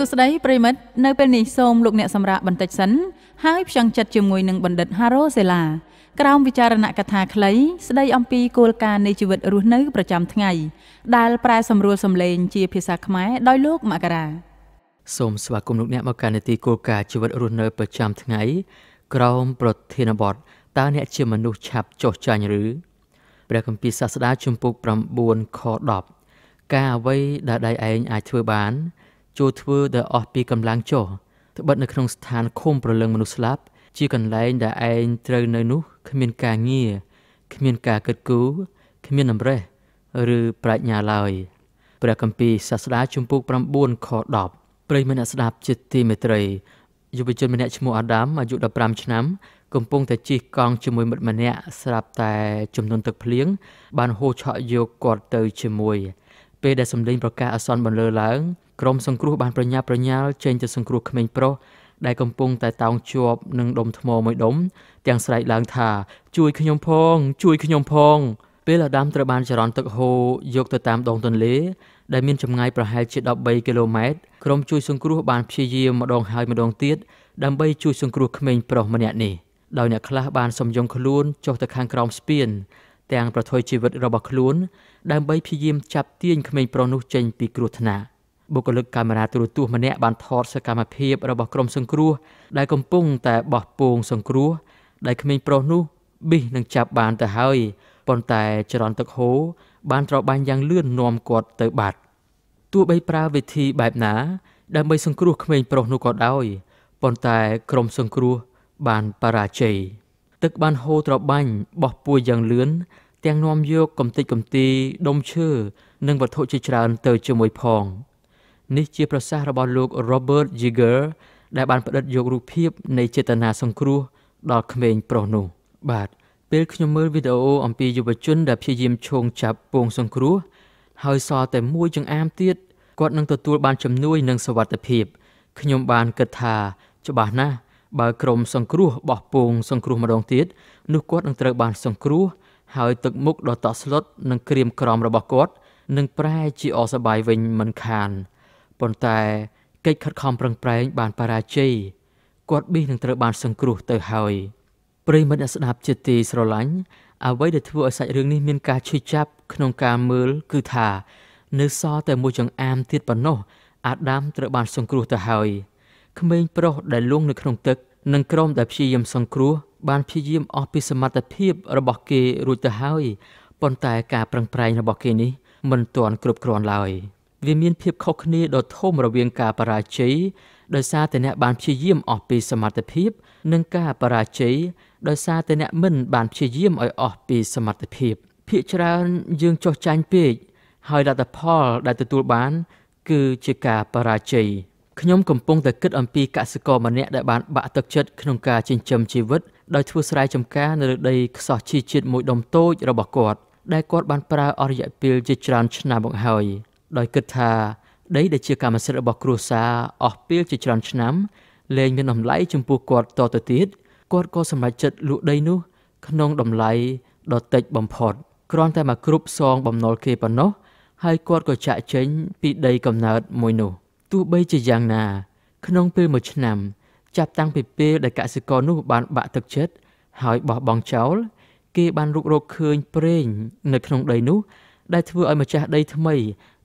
សួស្តីប្រិមិត្តនៅពេលនេះសូមលោកអ្នកសម្រាប់បន្តិចសិន ហើយផ្ចង់ចិត្តជាមួយនឹងបណ្ឌិត Haro Sela ក្រោមវិចារណកថាខ្លី ស្ដីអំពីគោលការណ៍នៃជីវិតរស់នៅប្រចាំថ្ងៃដែលប្រែសម្រួលសម្លេងជាភាសាខ្មែរដោយលោកមករាសូមស្វាគមន៍លោកអ្នកមកកាន់នីតិគោលការណ៍ជីវិតរស់នៅ ប្រចាំថ្ងៃ ក្រោមប្រធានបទតើអ្នកជាមនុស្សឆាប់ចុះចាញ់ឬព្រះគម្ពីរសាស្តាជំពូក9ខ10ការអ្វីដែលដៃឯងអាចធ្វើបានចូលធ្វើដែលអស់ពីកម្លាំងចោះត្បិតនៅក្នុងស្ថានឃុំប្រលឹងមនុស្សស្លាប់ជាកន្លែងដែលឯងត្រូវនៅនោះគ្មានការងារគ្មានការកិត្តគូគ្មានអំរេះឬប្រាជ្ញាឡើយព្រះគម្ពីរសាស្តាជំពូក9ខ10ប្រិយមិត្តអ្នកស្ដាប់ជាទីមេត្រីយុវជនម្នាក់ឈ្មោះអាដាមអាយុ15ឆ្នាំ កំពុងតែជិះកង់ជាមួយមិត្តម្នាក់ស្រាប់តែ ចំនួនទឹកភ្លៀងបានហូរឆក់យកគាត់ទៅជាមួយ ពេលដែលសម្លេងប្រកាសអសន្នបន្លឺឡើងក្រុមសង្គ្រោះបានប្រញាប់ប្រញាល់ចេញទៅសង្គ្រោះក្មេងប្រុសដែលកំពុងតែតោងជាប់នឹងដុំថ្មមួយដុំទាំងស្រែកឡើងថា ជួយខ្ញុំផង ជួយខ្ញុំផង ពេលអាដាមត្រូវបានចរន្តទឹកហូរយកទៅតាមដងទន្លេ ដែលមានចម្ងាយប្រហែលជា13គីឡូម៉ែត្រក្រុមជួយសង្គ្រោះបានព្យាយាមម្ដងហើយម្ដងទៀតដើម្បីជួយសង្គ្រោះក្មេងប្រុសម្នាក់នេះដោយអ្នកខ្លះបានសំយងខ្លួនចុះទៅខាងក្រោមស្ពាន ទាំងប្រថុយជីវិតរបស់ខ្លួនដើម្បីព្យាយាមចាប់ទាញក្មេងប្រុសនោះចេញពីគ្រោះថ្នាក់បុគ្គលិកកាមេរ៉ាទូរទស្សន៍ម្នាក់បានថតសកម្មភាពរបស់ក្រុមសង្គ្រោះដែលកំពុងតែបោះពងសង្គ្រោះដែលក្មេងប្រុសនោះប៊ីសនឹងចាប់បានទៅហើយប៉ុន្តែចរន្តទឹកហូរបានត្របាញ់យ៉ាងលឿននាំគាត់ទៅបាត់ទោះបីប្រើវិធីបែបណាដើម្បីសង្គ្រោះក្មេងប្រុសនោះក៏ដោយប៉ុន្តែក្រុមសង្គ្រោះបានបរាជ័យទឹកបានហូរត្របាញ់បោះពួយយ៉ាងលឿនទាំងនាំយកកំទេចកំទីដុំឈើនិងវត្ថុជាច្រើនទៅជាមួយផង។នេះជាប្រសាសន៍របស់លោក Robert Jigger ដែលបានផ្ដិតយករូបភាពនៃចេតនាសង្គ្រោះដល់ក្មេងប្រុសនោះ បាទពេលខ្ញុំមើលវីដេអូអំពីយុវជនដែលព្យាយាមឈោងចាប់ពងសង្គ្រោះហើយសល់តែមួយចង្អាមទៀតគាត់នឹងទទួល បានជំនួយនិងសวัสดิភាពខ្ញុំបានគិតថាច្បាស់ណាស់បើក្រុមសង្គ្រោះបោះពងសង្គ្រោះម្ដងទៀតនោះគាត់នឹងត្រូវបានសង្គ្រោះហើយទឹកមុខដ៏តក់ស្លុតនិងក្រៀមក្រំរបស់គាត់នឹងប្រែជាអសបាយវិញមិនខាន។ប៉ុន្តែកិច្ចខិតខំប្រឹងប្រែងបានបរាជ័យគាត់ប៊ីសនឹងត្រូវបានសង្គ្រោះទៅហើយប្រិមិត្តអ្នកស្ដាប់ជាទីស្រឡាញ់អ្វីដែលធ្វើឲ្យសាច់រឿងនេះមានការឈឺចាប់ក្នុងការមើលគឺថានៅសល់តែមួយចង្អាមទៀតប៉ុណ្ណោះអាដាមត្រូវបានសង្គ្រោះទៅហើយក្មេងប្រុសដែលលងនៅក្នុងទឹកនិងក្រុមដែលព្យាយាមសង្គ្រោះបានព្យាយាមអស់ពីសមត្ថភាពរបស់គេរួចទៅហើយ ប៉ុន្តែការប្រឹងប្រែងរបស់គេនេះមិនទាន់គ្រប់គ្រាន់ឡើយ។វាមានភាពខុសគ្នាដ៏ធំរវាងការបរាជ័យដោយសារតែអ្នកបានព្យាយាមអស់ពីសមត្ថភាពនិងការបរាជ័យដោយសារតែអ្នកមិន បានព្យាយាមឲ្យអស់ពីសមត្ថភាព ភាកច្រើនយើងចោះចាញ់ពេកហើយលទ្ធផល ដែលទទួលបាន គឺជាការបរាជ័យខ្ញុំកំពុងតែគិតអំពីកសិករម្នាក់ដែលបានបាក់ទឹកចិត្តក្នុងការចិញ្ចឹមជីវិត ដោយធ្វើស្រែចម្ការនៅលើដីខ្សោះជីជាតិមួយដុំតូចរបស់គាត់ដែលគាត់បានប្រើអស់រយៈពេលជាច្រើនឆ្នាំមកហើយដោយគិតថាដីដែលជាកម្មសិទ្ធិរបស់គ្រួសារអស់ពេលជាច្រើនឆ្នាំលែងមានតម្លៃចំពោះគាត់តទៅទៀតគាត់ក៏សម្រេចចិត្តលក់ដីនោះក្នុងតម្លៃដ៏តិចបំផុតគ្រាន់តែមកគ្រប់សងបំណុលគេប៉ុណ្ណោះហើយគាត់ក៏ចាក់ចេញពីដីកំណើតមួយនោះទោះបីជាយ៉ាងណា ក្នុងពេលមួយឆ្នាំ ចាប់តាំងពីពេលដែលកសិករនោះបានបាក់ទឹកចិត្តហើយបោះបង់ចោល គេបានរុករកឃើញប្រេងនៅក្នុងដីនោះដែលធ្វើឲ្យម្ចាស់ដីថ្មី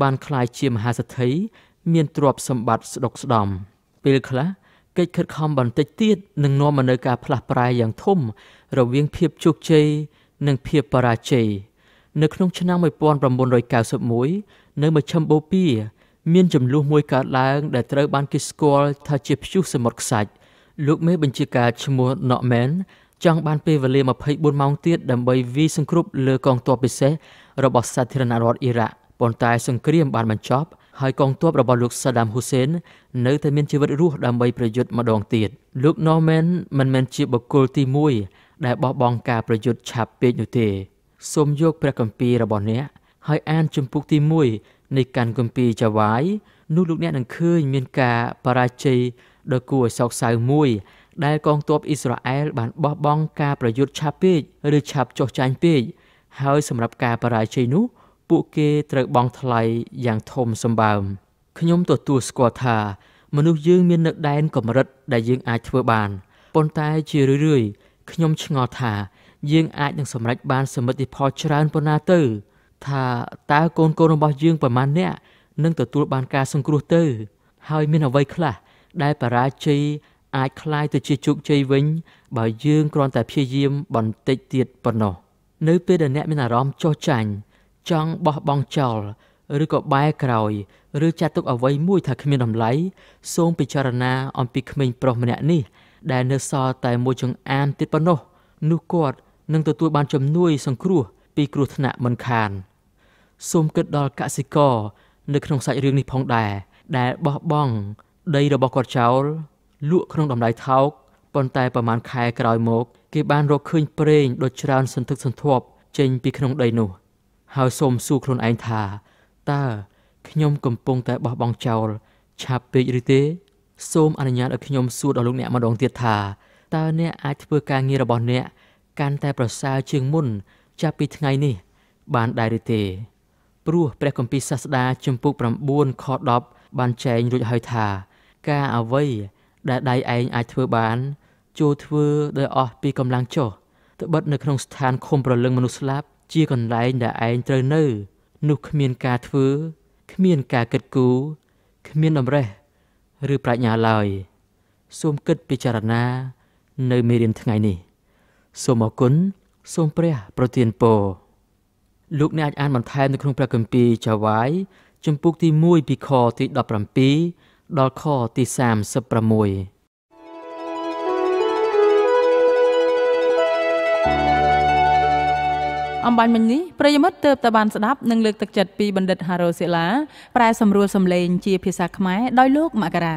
បានក្លាយជាមហាសេដ្ឋីមានទ្រព្យសម្បត្តិស្ដុកស្ដំ ពេលខ្លះកិច្ចខិតខំបន្តិចទៀតនឹងនាំមកនូវការផ្លាស់ប្រែយ៉ាងធំរវាងភាពជោគជ័យនិងភាពបរាជ័យនៅក្នុង ឆ្នាំ1991នៅមជ្ឈមបូព៌ាមានចំនួនមួយកើតឡើង ដែលត្រូវ បានគេស្គាល់ថាជាព្យុះសមុទ្រខ្សាច់លោកមេបញ្ជាការឈ្មោះ Notman ចង់បានពេលវេលា24ម៉ោងទៀតដើម្បីវាយសង្គ្រប់លើកងទ័ពពិសេសរបស់សាធារណរដ្ឋអ៊ីរ៉ាក់ប៉ុន្តែសង្គ្រាម បានបញ្ចប់ហើយកងទ័ពរបស់លោកសាដាមហ៊ូសេន នៅតែមានជីវិតរស់ដើម្បីប្រយុទ្ធម្ដងទៀតលោក Norman មិនមែនជាបុគ្គលទី1ដែលបោះបង់ការប្រយុទ្ធឆាប់ពេកនោះទេសូមយកព្រះគម្ពីររបស់អ្នកហើយអានជំពូកទី1នៃកាន់គម្ពីរចាវាយនោះលោកអ្នកនឹងឃើញមានការបរាជ័យដ៏គួរឲ្យសោកសៅមួយដែលកងទ័ពអ៊ីស្រាអែលបានបោះបង់ការប្រយុទ្ធឆាប់ពេកឬឆាប់ចុះចាញ់ពេកហើយសម្រាប់ការបរាជ័យនោះ ពួកគេត្រូវបង់ថ្លៃយ៉ាងធំសម្បើមខ្ញុំទទួលស្គាល់ថា មនុស្សយើងមាននឹកដែនកម្រិតដែលយើងអាចធ្វើបានប៉ុន្តែជារឿយៗខ្ញុំឆ្ងល់ថា យើង អាចនឹងសម្រេចបានសមិទ្ធផលច្រើនប៉ុណ្ណាទៅ ថាតើកូនកូនរបស់យើងប្រមាណអ្នកនឹងទទួលបានការសង្គ្រោះទៅ ហើយមានអ្វីខ្លះដែល បរាជ័យអាចคล้ายទៅជាជោគជ័យវិញបើយើងគ្រាន់តែព្យាយាមបន្តិចទៀតប៉ុណ្ណោះនៅពេលដែលអ្នកមានអារម្មណ៍ចោះចាញ់ចង់បោះបង់ចោល ឬក៏បែរក្រោយឬចាត់ទុកអ្វីមួយថាគ្មានតម្លៃសូមពិចារណាអំពីក្មេងប្រុសម្នាក់នេះ ដែលនៅសល់តែមួយចង្អាមទៀតប៉ុណ្ណោះនោះគាត់នឹងទទួលបានជំនួយសង្គ្រោះពីគ្រោះថ្នាក់មិនខានសូមគិតដល់កសិករនៅក្នុងសាច់រឿងនេះផងដែរដែលបោះបង់ដីរបស់គាត់ចោលលក់ក្នុងតម្លៃថោកប៉ុន្តែប្រហែលខែក្រោយមក គេបានរកឃើញប្រេងដូចច្រើនសន្ធឹកសន្ធាប់ចេញពីក្នុងដីនោះហើយសូមសួរខ្លួនឯងថាតើខ្ញុំកំពុងតែបោះបង់ចោលឆាប់ពេកឬទេសូមអនុញ្ញាតឲ្យខ្ញុំសួរដល់លោកអ្នកម្ដងទៀតថាតើអ្នកអាចធ្វើការងាររបស់អ្នកកាន់តែប្រសើរជាងមុន ចាប់ពីថ្ងៃនេះ បានដែរឬទេ ព្រោះព្រះគម្ពីរសាស្តាជំពូក9ខ10បានចែងរួចហើយថា ការអ្វីដែលដៃឯងអាចធ្វើបានចូលធ្វើដោយអស់ពីកម្លាំងចុះត្បិតនៅក្នុងស្ថានឃុំប្រលឹងមនុស្សស្លាប់ជាកន្លែងដែលឯងត្រូវនៅនោះគ្មានការធ្វើគ្មានការគិតគូរគ្មានតម្រេះឬប្រាជ្ញាឡើយសូមគិតពិចារណា នៅមេរៀនថ្ងៃនេះ សូមអរគុណសូមព្រះប្រទានពរលោកអ្នកអាចអានបន្ថែមនៅក្នុងព្រះគម្ពីរចាវាយជំពូកទី1ពីខទី17ដល់ខទី36អំបញ្ញមិញនេះប្រិយមិត្តទើបតែបានស្ដាប់និងលើកទឹកចិត្តពីបណ្ឌិត Haro Sela ប្រែ សម្រួលសម្លេងជាភាសាខ្មែរដោយលោកមករា